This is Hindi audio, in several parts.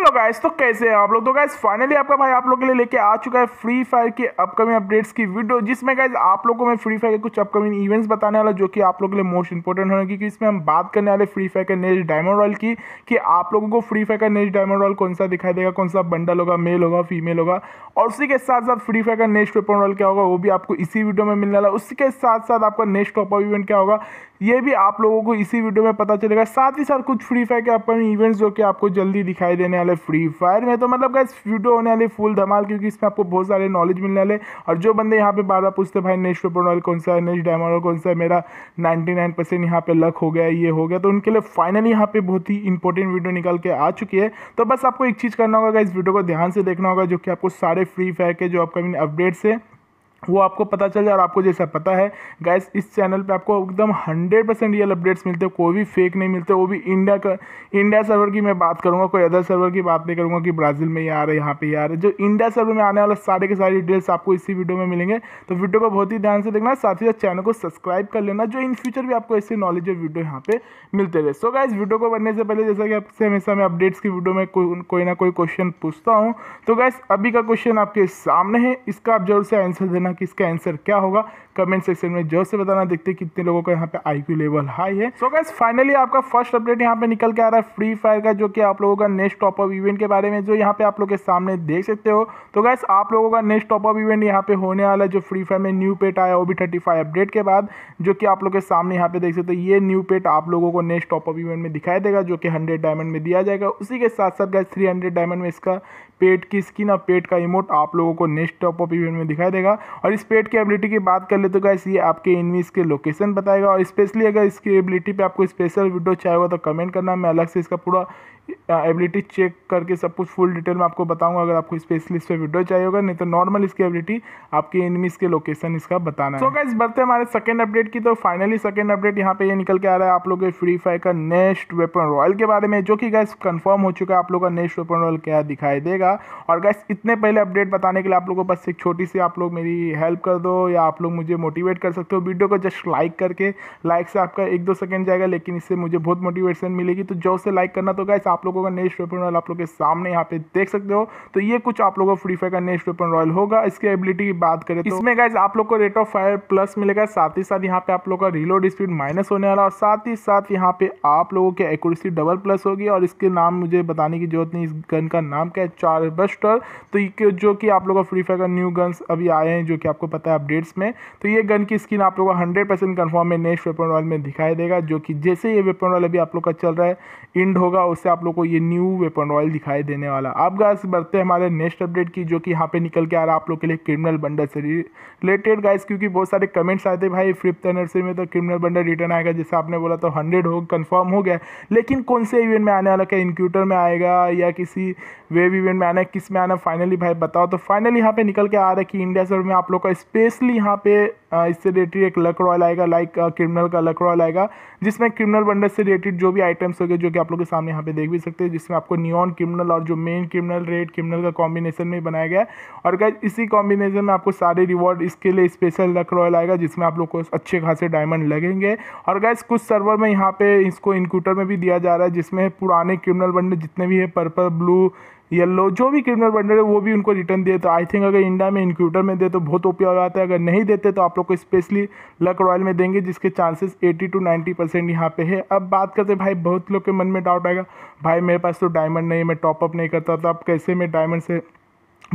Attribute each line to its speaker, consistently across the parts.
Speaker 1: हेलो गाइस तो कैसे हैं आप लोग तो गाइस फाइनली आपका भाई आप लोग के लिए लेके आ चुका है फ्री फायर के अपकमिंग अपडेट्स की वीडियो जिसमें गाइस आप लोगों को मैं फ्री फायर के कुछ अपकमिंग इवेंट्स बताने वाला जो कि आप लोगों के लिए मोस्ट इंपॉर्टेंट होने क्योंकि इसमें हम बात करने वाले फ्री फायर के नेक्स्ट डायमंड रॉयल की कि आप लोगों को फ्री फायर का नेक्स्ट डायमंड रॉयल कौन सा दिखाई देगा कौन सा बंडल होगा मेल होगा फीमेल होगा और उसी के साथ साथ फ्री फायर का नेक्स्ट वेपन रॉयल क्या होगा वो भी आपको इसी वीडियो में मिलने वाला उसी के साथ साथ आपका नेक्स्ट टॉपअप इवेंट क्या होगा ये भी आप लोगों को इसी वीडियो में पता चलेगा साथ ही साथ कुछ फ्री फायर के अपन इवेंट्स जो कि आपको जल्दी दिखाई देने वाले फ्री फायर में तो मतलब का वीडियो होने वाले फुल धमाल क्योंकि इसमें आपको बहुत सारे नॉलेज मिलने वाले और जो बंदे यहाँ पे बार बार पूछते भाई नेक्स्ट पेपर वाले कौन सा है नेक्स्ट डायमंड कौन सा है मेरा नाइन्टी नाइन परसेंट यहाँ पे लक हो गया ये हो गया तो उनके लिए फाइनली यहाँ पे बहुत ही इंपॉर्टेंट वीडियो निकल के आ चुकी है तो बस आपको एक चीज़ करना होगा इस वीडियो को ध्यान से देखना होगा जो कि आपको सारे फ्री फायर के जो अपकमिंग अपडेट्स है वो आपको पता चल जाए और आपको जैसा पता है गैस इस चैनल पे आपको एकदम हंड्रेड परसेंट रियल अपडेट्स मिलते हैं कोई भी फेक नहीं मिलते वो भी इंडिया का इंडिया सर्वर की मैं बात करूँगा कोई अदर सर्वर की बात नहीं करूँगा कि ब्राज़ील में ये आ रहा है यहाँ पे ये आ रहा है जो इंडिया सर्वर में आने वाले सारे के सारे डिटेल्स आपको इसी वीडियो में मिलेंगे तो वीडियो को बहुत ही ध्यान से देखना साथ ही साथ चैनल को सब्सक्राइब कर लेना जो इन फ्यूचर भी आपको ऐसे नॉलेज और वीडियो यहाँ पे मिलते रहे सो गैस वीडियो को बनने से पहले जैसा कि आपसे हमेशा मैं अपडेट्स की वीडियो में कोई ना कोई क्वेश्चन पूछता हूँ तो गैस अभी का क्वेश्चन आपके सामने है इसका आप जरूर से आंसर देना करना कि इसका आंसर क्या होगा कमेंट सेक्शन में जोर से बताना देखते हैं कितने लोगों का यहाँ पे आईक्यू लेवल हाई है सो गैस फाइनली आपका फर्स्ट अपडेट यहाँ पे निकल के आ रहा है फ्री फायर का जो कि आप लोगों का नेक्स्ट टॉप अप इवेंट के बारे में जो यहाँ पे आप लोग के सामने देख सकते हो तो गैस आप लोगों का नेक्स्ट टॉप अप इवेंट यहाँ पे होने वाला है जो फ्री फायर में न्यू पेट आया वो भी थर्टी फाइव अपडेट के बाद जो कि आप लोग के सामने यहाँ पे देख सकते हो ये न्यू पेट आप लोगों को नेक्स्ट टॉप अप इवेंट में दिखाई देगा जो कि हंड्रेड डायमंड में दिया जाएगा उसी के साथ साथ गैस थ्री डायमंड में इसका पेट की स्किन और पेट का इमोट आप लोगों को नेक्स्ट टॉप अप इवेंट में दिखाई देगा और इस पेड की एबिलिटी की बात कर ले तो गाइस ये आपके इनमीज के लोकेशन बताएगा और स्पेशली अगर इसकी एबिलिटी पे आपको स्पेशल वीडियो चाहिए होगा तो कमेंट करना मैं अलग से इसका पूरा एबिलिटी चेक करके सब कुछ फुल डिटेल में आपको बताऊंगा अगर आपको स्पेशलिस्ट पे वीडियो चाहिए होगा नहीं तो नॉर्मल इसकी एबिलिटी आपके एनिमीज के लोकेशन इसका बताना है so बढ़ते हमारे सेकंड अपडेट की तो फाइनली सेकंड अपडेट यहाँ पे ये निकल के आ रहा है आप लोग फ्री फायर का नेक्स्ट वेपन रॉयल के बारे में जो कि गैस कन्फर्म हो चुका है आप लोग का नेक्स्ट वेपन रॉयल क्या दिखाई देगा और गैस इतने पहले अपडेट बताने के लिए आप लोगों को बस एक छोटी सी आप लोग मेरी हेल्प कर दो या आप लोग मुझे मोटिवेट कर सकते हो वीडियो को जस्ट लाइक करके लाइक से आपका एक दो सेकेंड जाएगा लेकिन इससे मुझे बहुत मोटिवेशन मिलेगी तो जो से लाइक करना तो गैस आप आप लोगों का नेक्स्ट वेपन रॉयल आप लोग के सामने यहाँ पे देख सकते हो तो ये कुछ आप लोगों का फ्री फायर का नेक्स्ट वेपन रॉयल होगा इसकी एबिलिटी की बात करें तो इसमें गाइज आप लोग को रेट ऑफ फायर प्लस मिलेगा साथ ही साथ यहाँ पे आप लोग का रिलोड स्पीड माइनस होने वाला और साथ ही साथ यहाँ पे आप लोगों की एक्यूरेसी डबल प्लस होगी और इसके नाम मुझे बताने की जरूरत नहीं इस गन का नाम क्या है चार बस्टर तो जो कि आप लोग का फ्री फायर का न्यू गन्स अभी आए हैं जो कि आपको पता है अपडेट्स में तो ये गन की स्किन आप लोग को हंड्रेड परसेंट कन्फर्म है नेक्स्ट वेपन रॉयल में दिखाई देगा जो कि जैसे ये वेपन रॉयल अभी आप लोग का चल रहा है इंड होगा उससे आप लोग लोगों को ये न्यू वेपन रॉयल दिखाई देने वाला आप गाइस बढ़ते हैं हमारे नेक्स्ट अपडेट की जो कि यहाँ पे निकल के आ रहा है आप लोग के लिए क्रिमिनल बंडल से रिलेटेड गाइस क्योंकि बहुत सारे कमेंट्स आए थे भाई फिफ्थ नर्सरी में तो क्रिमिनल बंडल रिटर्न आएगा जैसे आपने बोला तो हंड्रेड हो कन्फर्म हो गया लेकिन कौन से इवेंट में आने वाला क्या इंक्यूटर में आएगा या किसी वेव इवेंट में आना किस में आना फाइनली भाई बताओ तो फाइनली यहाँ पे निकल के आ रहा है कि इंडिया सर में आप लोग का स्पेशली यहाँ पे इससे रिलेटेड एक लक रॉयल आएगा लाइक क्रिमिनल का लक रॉयल आएगा जिसमें क्रिमिनल बंडर से रिलेटेड जो भी आइटम्स हो गए जो कि आप लोग के सामने यहाँ पे देख भी सकते हैं जिसमें आपको न्यून क्रिमिनल और जो मेन क्रिमिनल रेड क्रिमिनल का कॉम्बिनेशन में बनाया गया है और क्या इसी कॉम्बिनेशन में आपको सारे रिवॉर्ड इसके लिए स्पेशल लक रॉयल आएगा जिसमें आप लोग को अच्छे खासे डायमंड लगेंगे और गैस कुछ सर्वर में यहाँ पे इसको इनक्यूटर में भी दिया जा रहा है जिसमें पुराने क्रिमिनल बंडे जितने भी है पर्पल ब्लू येल्लो जो भी क्रिमिनल बन रहे वो भी उनको रिटर्न दिए तो आई थिंक अगर इंडिया में इंक्यूटर में दे तो बहुत ओपी हो जाता है अगर नहीं देते तो आप लोग को स्पेशली लक रॉयल में देंगे जिसके चांसेस 80 टू 90 परसेंट यहाँ पे है अब बात करते भाई बहुत लोग के मन में डाउट आएगा भाई मेरे पास तो डायमंड नहीं मैं टॉपअप नहीं करता तो अब कैसे मैं डायमंड से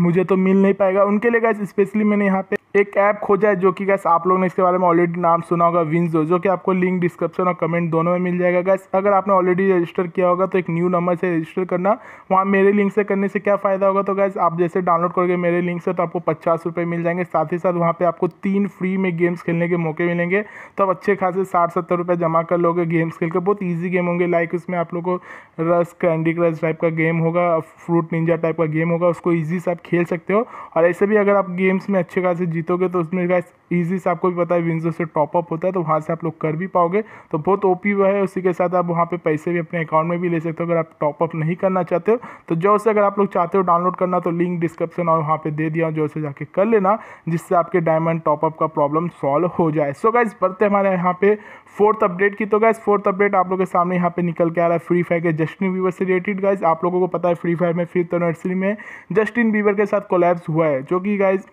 Speaker 1: मुझे तो मिल नहीं पाएगा उनके लिए गैस स्पेशली मैंने यहाँ पे एक ऐप खोजा है जो कि गैस आप लोगों ने इसके बारे में ऑलरेडी नाम सुना होगा विंजो जो कि आपको लिंक डिस्क्रिप्शन और कमेंट दोनों में मिल जाएगा गैस अगर आपने ऑलरेडी रजिस्टर किया होगा तो एक न्यू नंबर से रजिस्टर करना वहाँ मेरे लिंक से करने से क्या फ़ायदा होगा तो गैस आप जैसे डाउनलोड करोगे मेरे लिंक से तो आपको पचास रुपये मिल जाएंगे साथ ही साथ वहाँ पर आपको तीन फ्री में गेम्स खेलने के मौके मिलेंगे तो आप अच्छे खासे साठ सत्तर रुपये जमा कर लोगे गेम्स खेल के बहुत ईजी गेम होंगे लाइक उसमें आप लोग को रस कैंडी क्रश टाइप का गेम होगा फ्रूट निंजा टाइप का गेम होगा उसको ईजी से आप खेल सकते हो और ऐसे भी अगर आप गेम्स में अच्छे खासे जीत जीतोगे तो उसमें गाइस ईजी से आपको भी पता है विंजो से टॉपअप होता है तो वहाँ से आप लोग कर भी पाओगे तो बहुत ओपी हुआ है उसी के साथ आप वहाँ पे पैसे भी अपने अकाउंट में भी ले सकते हो अगर आप टॉपअप नहीं करना चाहते हो तो जो से अगर आप लोग चाहते हो डाउनलोड करना तो लिंक डिस्क्रिप्शन और वहाँ पर दे दिया जो से जाके कर लेना जिससे आपके डायमंड टॉपअप का प्रॉब्लम सॉल्व हो जाए सो गाइज बढ़ते हमारे यहाँ पे फोर्थ अपडेट की तो गाइज फोर्थ अपडेट आप लोग के सामने यहाँ पे निकल के आ रहा है फ्री फायर के जस्टिन बीवर से रिलेटेड गाइज आप लोगों को पता है फ्री फायर में फिफ्थ नर्सरी तो में जस्टिन बीवर के साथ कोलेब्स हुआ है जो कि गाइज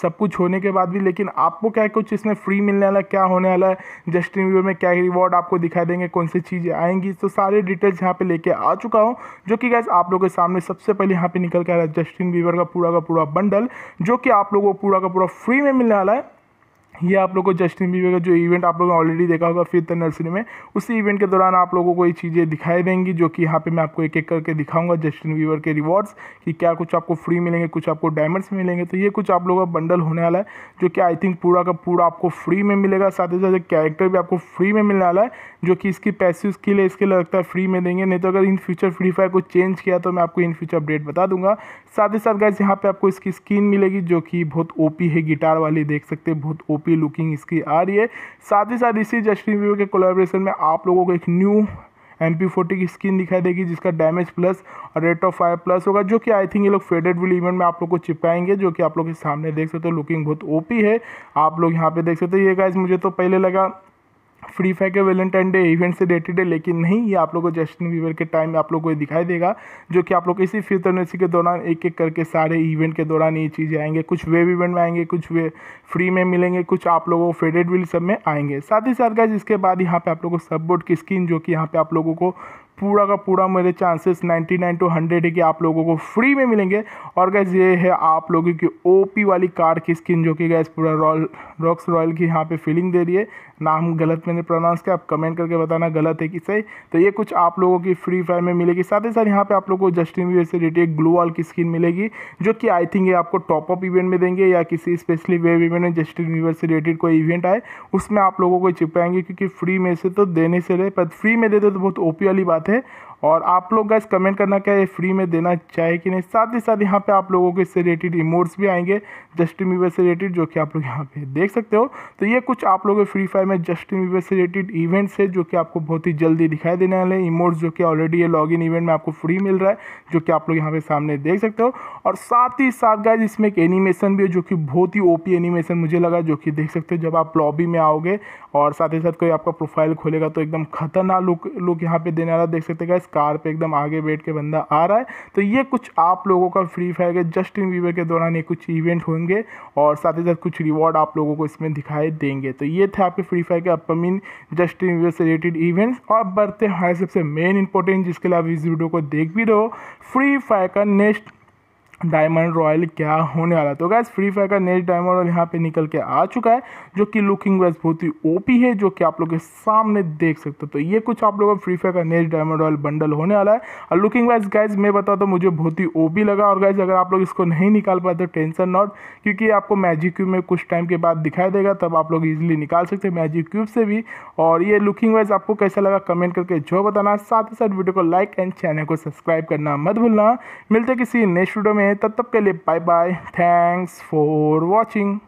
Speaker 1: सब कुछ होने के बाद भी लेकिन आपको क्या कुछ इसमें फ्री मिलने वाला क्या होने वाला है जस्टिन वीडियो में क्या रिवॉर्ड आपको दिखाई देंगे कौन सी चीज़ें आएंगी तो सारे डिटेल्स यहाँ पे लेके आ चुका हूँ जो कि गैस आप लोगों के सामने सबसे पहले यहाँ पे निकल के आ रहा है जस्टिन बीवर का पूरा का पूरा बंडल जो कि आप लोगों को पूरा का पूरा फ्री में मिलने वाला है ये आप लोग को जस्टिन बीबर का जो इवेंट आप लोगों ने ऑलरेडी देखा होगा फिफ्थ नर्सरी में उसी इवेंट के दौरान आप लोगों को ये चीज़ें दिखाई देंगी जो कि यहाँ पे मैं आपको एक एक करके दिखाऊंगा जस्टिन बीबर के रिवॉर्ड्स कि क्या कुछ आपको फ्री मिलेंगे कुछ आपको डायमंड्स मिलेंगे तो ये कुछ आप लोगों का बंडल होने वाला है जो कि आई थिंक पूरा का पूरा आपको फ्री में मिलेगा साथ ही साथ कैरेक्टर भी आपको फ्री में मिलने वाला है जो कि इसकी पैसे उसके लिए इसके लिए लगता है फ्री में देंगे नहीं तो अगर इन फ्यूचर फ्री फायर को चेंज किया तो मैं आपको इन फ्यूचर अपडेट बता दूंगा साथ ही साथ गैस यहाँ पे आपको इसकी स्किन मिलेगी जो कि बहुत ओपी है गिटार वाली देख सकते हैं बहुत ओपी ओपी लुकिंग इसकी आ रही है साथ ही साथ इसी जस्टिन बीबर के कोलेब्रेशन में आप लोगों को एक न्यू एम पी फोर्टी की स्किन दिखाई देगी जिसका डैमेज प्लस और रेट ऑफ फायर प्लस होगा जो कि आई थिंक ये लोग फेडेड विल इवेंट में आप लोग को चिपकाएंगे जो कि आप लोग के सामने देख सकते हो लुकिंग बहुत ओपी है आप लोग यहाँ पे देख सकते हो ये गाइज मुझे तो पहले लगा फ्री फायर के वेलेंटाइन डे इवेंट से रिलेटेड है लेकिन नहीं ये आप लोगों को जस्टिन वीवर के टाइम में आप लोगों को दिखाई देगा जो कि आप लोग इसी फिल्टरनेसी के दौरान एक एक करके सारे इवेंट के दौरान ये चीज़ें आएंगे कुछ वेब इवेंट में आएंगे कुछ वे फ्री में मिलेंगे कुछ आप लोगों को फेडेड विल सब में आएंगे साथ ही साथ गए इसके बाद यहाँ पे आप लोगों को सब बोर्ड की स्किन जो कि यहाँ पे आप लोगों को पूरा का पूरा मेरे चांसेस 99 टू हंड्रेड है कि आप लोगों को फ्री में मिलेंगे और गैस ये है आप लोगों की ओपी वाली कार की स्किन जो कि गैस पूरा रॉयल रॉक्स रॉयल की यहाँ पे फीलिंग दे रही है नाम गलत मैंने प्रोनाउंस किया आप कमेंट करके बताना गलत है कि सही तो ये कुछ आप लोगों की फ्री फायर में मिलेगी साथ ही साथ यहाँ पे आप लोगों को जस्टिन वीवर से रिलेटेड ग्लू वॉल की स्किन मिलेगी जो कि आई थिंक ये आपको टॉप अप इवेंट में देंगे या किसी स्पेशली वेब इवेंट में जस्टिन वीवर से रिलेटेड कोई इवेंट आए उसमें आप लोगों को चिपकाएंगे क्योंकि फ्री में से तो देने से रहे पर फ्री में देते तो बहुत ओपी वाली बात है और आप लोग गैस कमेंट करना क्या ये फ्री में देना चाहिए कि नहीं साथ ही साथ यहाँ पे आप लोगों के इससे रिलेटेड इमोट्स भी आएंगे जस्टिन वीवर से रिलेटेड जो कि आप लोग यहाँ पे देख सकते हो तो ये कुछ आप लोगों के फ्री फायर में जस्टिन वीवर से रिलेटेड इवेंट्स है जो कि आपको बहुत ही जल्दी दिखाई देने वाले हैं इमोट्स जो कि ऑलरेडी ये लॉग इवेंट में आपको फ्री मिल रहा है जो कि आप लोग यहाँ पे सामने देख सकते हो और साथ ही साथ गाय इसमें एक एनिमेशन भी है जो कि बहुत ही ओपी एनिमेशन मुझे लगा जो कि देख सकते हो जब आप लॉबी में आओगे और साथ ही साथ कोई आपका प्रोफाइल खोलेगा तो एकदम खतरनाक लुक लुक यहाँ पे देने वाला देख सकते गैस कार पे एकदम आगे बैठ के बंदा आ रहा है तो ये कुछ आप लोगों का फ्री फायर के जस्ट इन वीवर के दौरान ये कुछ इवेंट होंगे और साथ ही साथ कुछ रिवॉर्ड आप लोगों को इसमें दिखाई देंगे तो ये थे आपके फ्री फायर के अपकमिंग जस्ट इन वीवर से रिलेटेड इवेंट्स और अब बढ़ते हमारे सबसे मेन इंपॉर्टेंट जिसके लिए आप इस वीडियो को देख भी रहो फ्री फायर का नेक्स्ट डायमंड रॉयल क्या होने वाला तो गैस फ्री फायर का नेक्स्ट डायमंड रॉयल यहाँ पे निकल के आ चुका है जो कि लुकिंग वाइज बहुत ही ओपी है जो कि आप लोग के सामने देख सकते हो तो ये कुछ आप लोगों का फ्री फायर का नेक्स्ट डायमंड रॉयल बंडल होने वाला है और लुकिंग वाइज गाइज मैं बता तो मुझे बहुत ही ओपी लगा और गाइज अगर आप लोग इसको नहीं निकाल पाए तो टेंशन नॉट क्योंकि आपको मैजिक क्यूब में कुछ टाइम के बाद दिखाई देगा तब आप लोग ईजिली निकाल सकते हैं मैजिक क्यूब से भी और ये लुकिंग वाइज आपको कैसा लगा कमेंट करके जो बताना साथ ही साथ वीडियो को लाइक एंड चैनल को सब्सक्राइब करना मत भूलना मिलते किसी नेक्स्ट वीडियो में में तब तक के लिए bye bye thanks for watching